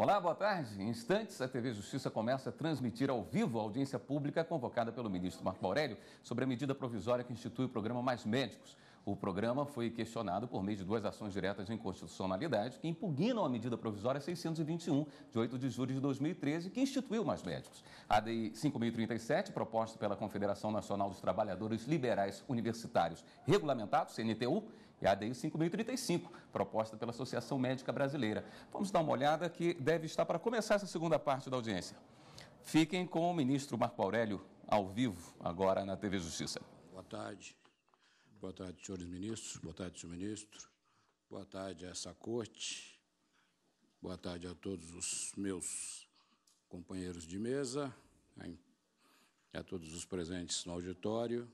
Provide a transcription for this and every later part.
Olá, boa tarde. Em instantes, a TV Justiça começa a transmitir ao vivo a audiência pública convocada pelo ministro Marco Aurélio sobre a medida provisória que institui o programa Mais Médicos. O programa foi questionado por meio de duas ações diretas de inconstitucionalidade que impugnam a medida provisória 621, de 8 de julho de 2013, que instituiu mais médicos. A DI 5037, proposta pela Confederação Nacional dos Trabalhadores Liberais Universitários Regulamentados, CNTU, e a ADI 5035, proposta pela Associação Médica Brasileira. Vamos dar uma olhada que deve estar para começar essa segunda parte da audiência. Fiquem com o ministro Marco Aurélio ao vivo, agora na TV Justiça. Boa tarde. Boa tarde, senhores ministros. Boa tarde, senhor ministro. Boa tarde a essa corte. Boa tarde a todos os meus companheiros de mesa, a todos os presentes no auditório,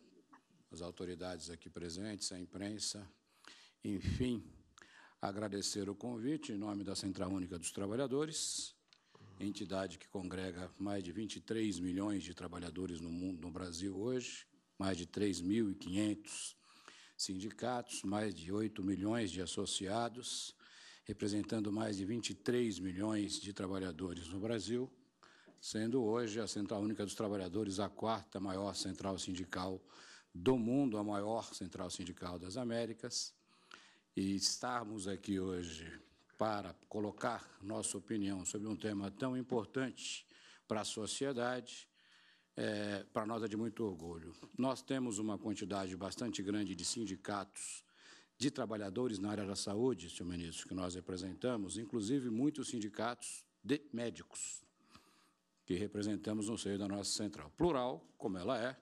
as autoridades aqui presentes, a imprensa, enfim, agradecer o convite em nome da Central Única dos Trabalhadores, entidade que congrega mais de 23 milhões de trabalhadores no mundo, no Brasil hoje, mais de 3.500 sindicatos, mais de 8 milhões de associados, representando mais de 23 milhões de trabalhadores no Brasil, sendo hoje a Central Única dos Trabalhadores a quarta maior central sindical do mundo, a maior central sindical das Américas, e estarmos aqui hoje para colocar nossa opinião sobre um tema tão importante para a sociedade, é, para nós é de muito orgulho. Nós temos uma quantidade bastante grande de sindicatos de trabalhadores na área da saúde, senhor ministro, que nós representamos, inclusive muitos sindicatos de médicos que representamos no seio da nossa central. Plural, como ela é,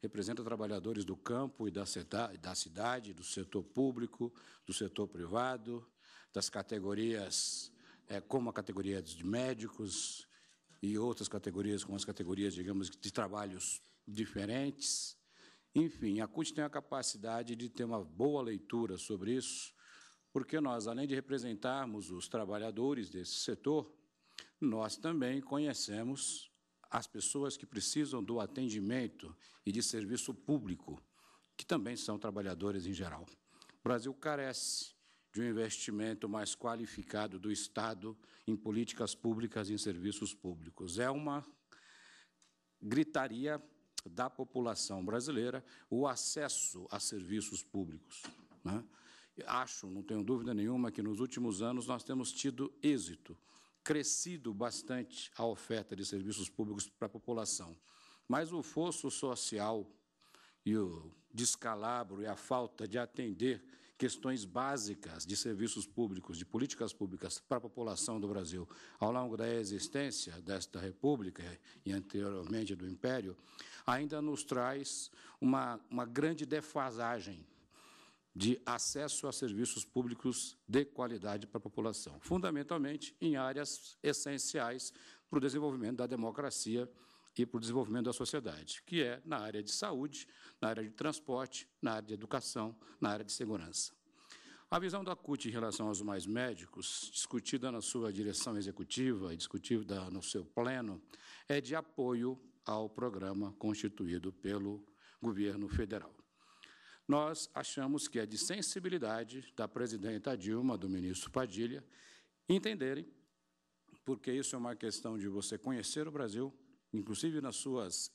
representa trabalhadores do campo e da, cidade, do setor público, do setor privado, das categorias, é, como a categoria de médicos e outras categorias, como as categorias, digamos, de trabalhos diferentes. Enfim, a CUT tem a capacidade de ter uma boa leitura sobre isso, porque nós, além de representarmos os trabalhadores desse setor, nós também conhecemos as pessoas que precisam do atendimento e de serviço público, que também são trabalhadores em geral. O Brasil carece de um investimento mais qualificado do Estado em políticas públicas e em serviços públicos. É uma gritaria da população brasileira o acesso a serviços públicos. Né? Acho, não tenho dúvida nenhuma, que nos últimos anos nós temos tido êxito crescido bastante a oferta de serviços públicos para a população. Mas o fosso social e o descalabro e a falta de atender questões básicas de serviços públicos, de políticas públicas para a população do Brasil ao longo da existência desta República e anteriormente do Império, ainda nos traz uma, uma grande defasagem de acesso a serviços públicos de qualidade para a população, fundamentalmente em áreas essenciais para o desenvolvimento da democracia e para o desenvolvimento da sociedade, que é na área de saúde, na área de transporte, na área de educação, na área de segurança. A visão da CUT em relação aos mais médicos, discutida na sua direção executiva e discutida no seu pleno, é de apoio ao programa constituído pelo governo federal nós achamos que é de sensibilidade da presidenta Dilma, do ministro Padilha, entenderem, porque isso é uma questão de você conhecer o Brasil, inclusive nas suas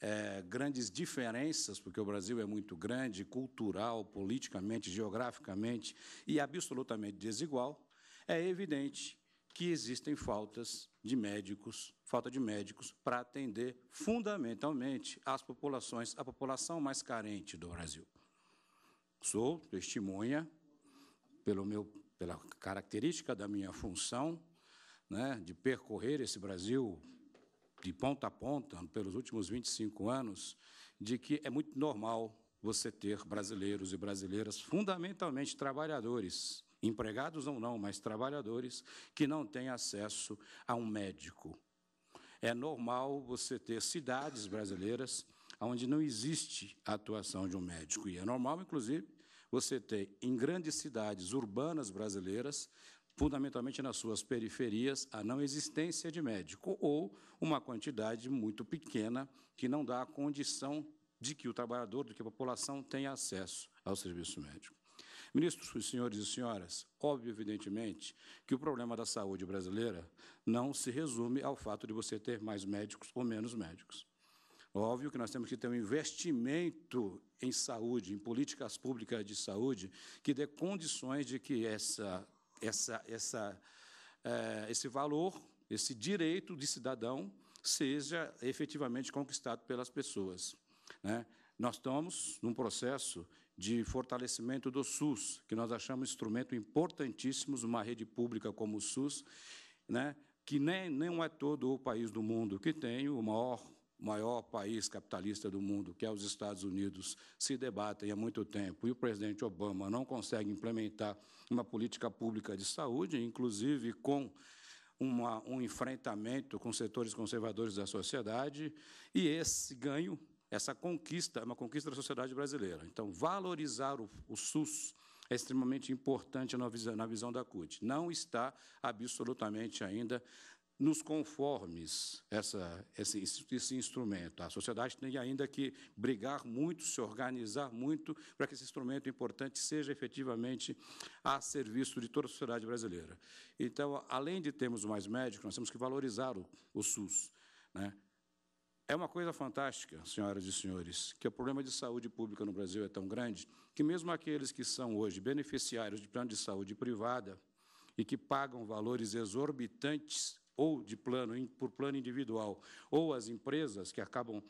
é, grandes diferenças, porque o Brasil é muito grande, cultural, politicamente, geograficamente e absolutamente desigual, é evidente que existem faltas de médicos, falta de médicos para atender fundamentalmente as populações, a população mais carente do Brasil. Sou testemunha, pelo meu, pela característica da minha função, né, de percorrer esse Brasil de ponta a ponta pelos últimos 25 anos, de que é muito normal você ter brasileiros e brasileiras, fundamentalmente trabalhadores, empregados ou não, mas trabalhadores, que não têm acesso a um médico. É normal você ter cidades brasileiras onde não existe a atuação de um médico. E é normal, inclusive, você tem em grandes cidades urbanas brasileiras, fundamentalmente nas suas periferias, a não existência de médico ou uma quantidade muito pequena que não dá a condição de que o trabalhador, de que a população tenha acesso ao serviço médico. Ministros, senhores e senhoras, óbvio, evidentemente, que o problema da saúde brasileira não se resume ao fato de você ter mais médicos ou menos médicos. Óbvio que nós temos que ter um investimento em saúde, em políticas públicas de saúde, que dê condições de que essa, essa, essa, é, esse valor, esse direito de cidadão, seja efetivamente conquistado pelas pessoas. Né? Nós estamos num processo de fortalecimento do SUS, que nós achamos instrumento importantíssimo, uma rede pública como o SUS, né? que nem, nem é todo o país do mundo que tem o maior maior país capitalista do mundo, que é os Estados Unidos, se debatem há muito tempo e o presidente Obama não consegue implementar uma política pública de saúde, inclusive com uma, um enfrentamento com setores conservadores da sociedade, e esse ganho, essa conquista, é uma conquista da sociedade brasileira. Então, valorizar o, o SUS é extremamente importante na visão, na visão da CUT. Não está absolutamente ainda nos conformes essa, esse, esse, instrumento. A sociedade tem ainda que brigar muito, se organizar muito, para que esse instrumento importante seja efetivamente a serviço de toda a sociedade brasileira. Então, além de termos mais médicos, nós temos que valorizar o, o SUS. Né? É uma coisa fantástica, senhoras e senhores, que o problema de saúde pública no Brasil é tão grande que, mesmo aqueles que são hoje beneficiários de plano de saúde privada e que pagam valores exorbitantes ou de plano por plano individual, ou as empresas que acabam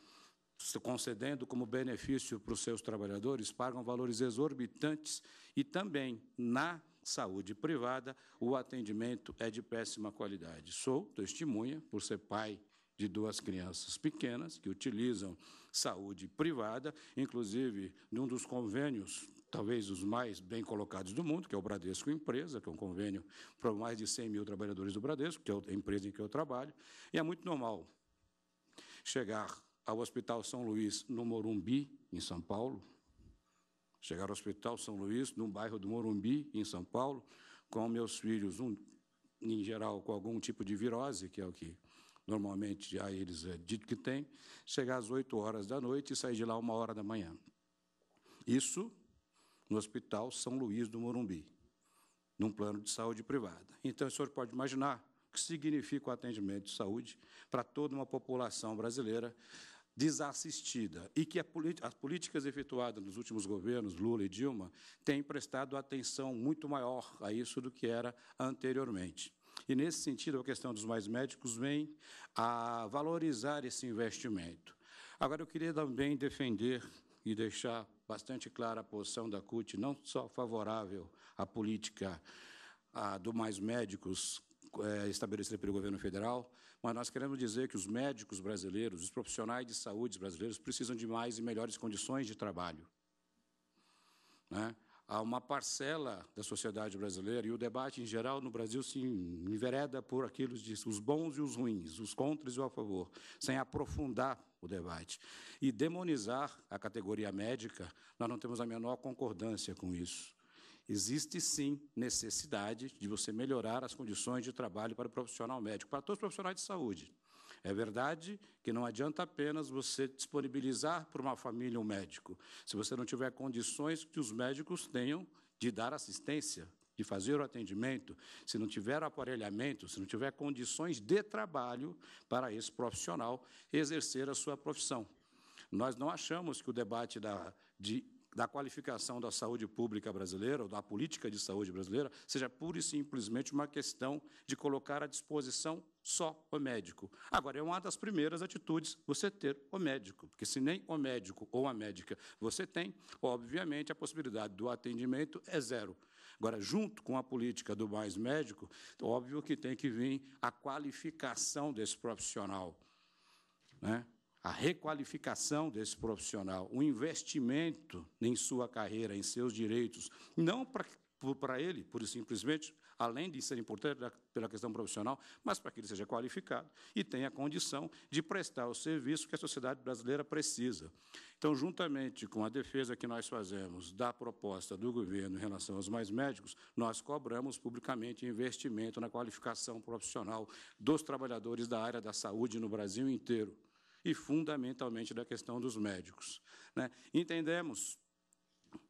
concedendo como benefício para os seus trabalhadores, pagam valores exorbitantes e também na saúde privada o atendimento é de péssima qualidade. Sou testemunha por ser pai de duas crianças pequenas que utilizam saúde privada, inclusive num dos convênios talvez os mais bem colocados do mundo, que é o Bradesco Empresa, que é um convênio para mais de 100 mil trabalhadores do Bradesco, que é a empresa em que eu trabalho, e é muito normal chegar ao Hospital São Luís, no Morumbi, em São Paulo, chegar ao Hospital São Luís, no bairro do Morumbi, em São Paulo, com meus filhos, um, em geral, com algum tipo de virose, que é o que normalmente já eles é dito que tem, chegar às 8 horas da noite e sair de lá uma hora da manhã. Isso no Hospital São Luís do Morumbi, num plano de saúde privada. Então, o senhor pode imaginar o que significa o atendimento de saúde para toda uma população brasileira desassistida e que as políticas efetuadas nos últimos governos, Lula e Dilma, têm prestado atenção muito maior a isso do que era anteriormente. E, nesse sentido, a questão dos mais médicos vem a valorizar esse investimento. Agora, eu queria também defender e deixar bastante clara a posição da CUT, não só favorável à política a, do mais médicos é, estabelecida pelo governo federal, mas nós queremos dizer que os médicos brasileiros, os profissionais de saúde brasileiros, precisam de mais e melhores condições de trabalho. Né? a uma parcela da sociedade brasileira, e o debate em geral no Brasil se envereda por aquilo de os bons e os ruins, os contras e o a favor, sem aprofundar o debate. E demonizar a categoria médica, nós não temos a menor concordância com isso. Existe sim necessidade de você melhorar as condições de trabalho para o profissional médico, para todos os profissionais de saúde, é verdade que não adianta apenas você disponibilizar para uma família um médico, se você não tiver condições que os médicos tenham de dar assistência, de fazer o atendimento, se não tiver aparelhamento, se não tiver condições de trabalho para esse profissional exercer a sua profissão. Nós não achamos que o debate da, de da qualificação da saúde pública brasileira, ou da política de saúde brasileira, seja pura e simplesmente uma questão de colocar à disposição só o médico. Agora, é uma das primeiras atitudes você ter o médico, porque se nem o médico ou a médica você tem, obviamente a possibilidade do atendimento é zero. Agora, junto com a política do mais médico, óbvio que tem que vir a qualificação desse profissional. Né? a requalificação desse profissional, o investimento em sua carreira, em seus direitos, não para para ele, por simplesmente, além de ser importante pela questão profissional, mas para que ele seja qualificado e tenha condição de prestar o serviço que a sociedade brasileira precisa. Então, juntamente com a defesa que nós fazemos da proposta do governo em relação aos mais médicos, nós cobramos publicamente investimento na qualificação profissional dos trabalhadores da área da saúde no Brasil inteiro e, fundamentalmente, da questão dos médicos. Né? Entendemos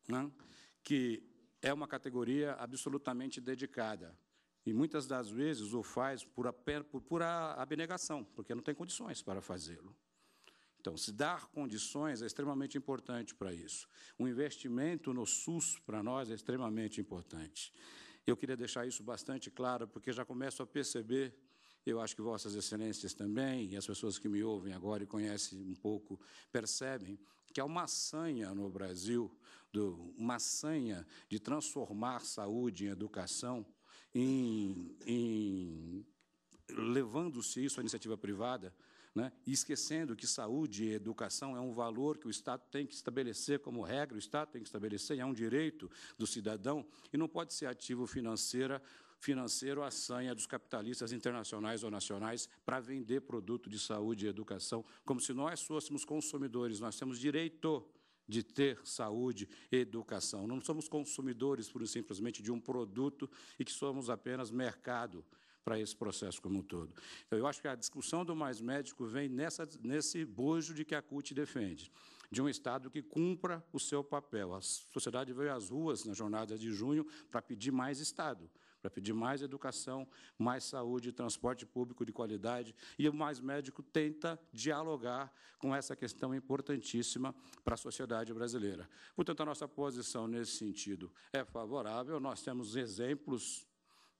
né, que é uma categoria absolutamente dedicada. E muitas das vezes o faz por, a, por pura abnegação, porque não tem condições para fazê-lo. Então, se dar condições é extremamente importante para isso. O investimento no SUS para nós é extremamente importante. Eu queria deixar isso bastante claro, porque já começo a perceber eu acho que Vossas Excelências também, e as pessoas que me ouvem agora e conhecem um pouco, percebem que há uma sanha no Brasil, do, uma sanha de transformar saúde em educação, em, em levando-se isso à iniciativa privada, né? e esquecendo que saúde e educação é um valor que o Estado tem que estabelecer como regra, o Estado tem que estabelecer, é um direito do cidadão, e não pode ser ativo financeira financeiro a sanha dos capitalistas internacionais ou nacionais para vender produto de saúde e educação, como se nós fôssemos consumidores, nós temos direito de ter saúde e educação. Não somos consumidores, por simplesmente, de um produto e que somos apenas mercado para esse processo como um todo. Então, eu acho que a discussão do mais médico vem nessa, nesse bojo de que a CUT defende, de um Estado que cumpra o seu papel. A sociedade veio às ruas na jornada de junho para pedir mais Estado, para pedir mais educação, mais saúde, transporte público de qualidade, e o Mais Médico tenta dialogar com essa questão importantíssima para a sociedade brasileira. Portanto, a nossa posição nesse sentido é favorável, nós temos exemplos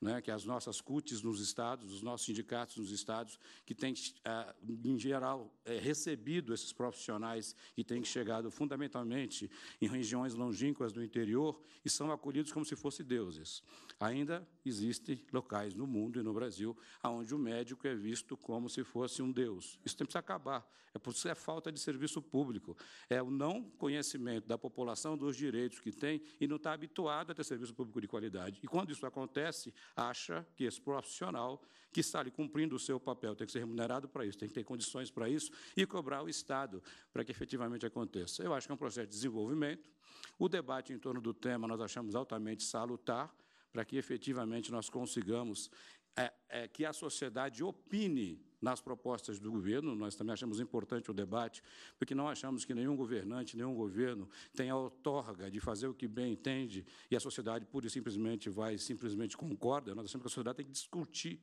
né, que as nossas CUTs nos estados, os nossos sindicatos nos estados, que têm, ah, em geral, eh, recebido esses profissionais que têm chegado fundamentalmente em regiões longínquas do interior e são acolhidos como se fossem deuses. Ainda existem locais no mundo e no Brasil onde o médico é visto como se fosse um deus. Isso tem que acabar. É por isso é falta de serviço público, é o não conhecimento da população dos direitos que tem e não está habituado a ter serviço público de qualidade. E quando isso acontece, acha que esse profissional que está ali cumprindo o seu papel tem que ser remunerado para isso, tem que ter condições para isso e cobrar o Estado para que efetivamente aconteça. Eu acho que é um processo de desenvolvimento. O debate em torno do tema nós achamos altamente salutar para que efetivamente nós consigamos é, é, que a sociedade opine nas propostas do governo. Nós também achamos importante o debate, porque não achamos que nenhum governante, nenhum governo tem a outorga de fazer o que bem entende e a sociedade pura e simplesmente vai, simplesmente concorda. Nós achamos que a sociedade tem que discutir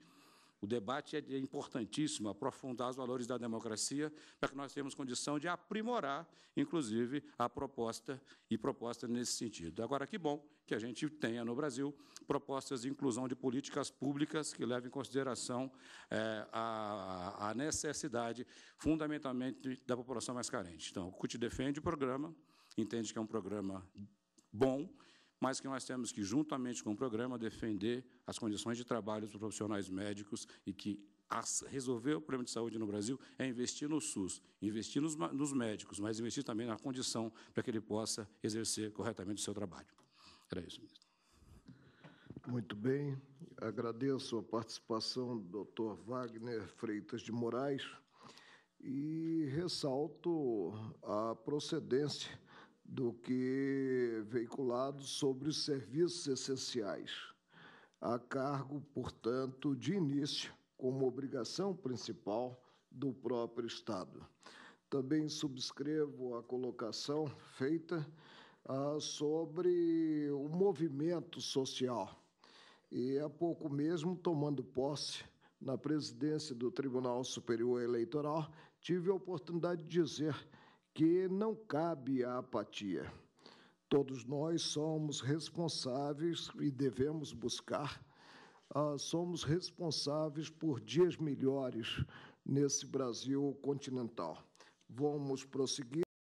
o debate é importantíssimo, aprofundar os valores da democracia, para que nós tenhamos condição de aprimorar, inclusive, a proposta e proposta nesse sentido. Agora, que bom que a gente tenha no Brasil propostas de inclusão de políticas públicas que levem em consideração é, a, a, necessidade, fundamentalmente, da população mais carente. Então, o CUT defende o programa, entende que é um programa bom, mas que nós temos que, juntamente com o programa, defender as condições de trabalho dos profissionais médicos e que resolver o problema de saúde no Brasil é investir no SUS, investir nos, nos médicos, mas investir também na condição para que ele possa exercer corretamente o seu trabalho. Era isso, ministro. Muito bem. Agradeço a participação do Dr. Wagner Freitas de Moraes e ressalto a procedência do que veiculado sobre os serviços essenciais, a cargo, portanto, de início, como obrigação principal do próprio Estado. Também subscrevo a colocação feita ah, sobre o movimento social. E há é pouco mesmo, tomando posse na presidência do Tribunal Superior Eleitoral, tive a oportunidade de dizer que não cabe a apatia. Todos nós somos responsáveis e devemos buscar, ah, somos responsáveis por dias melhores nesse Brasil continental. Vamos prosseguir.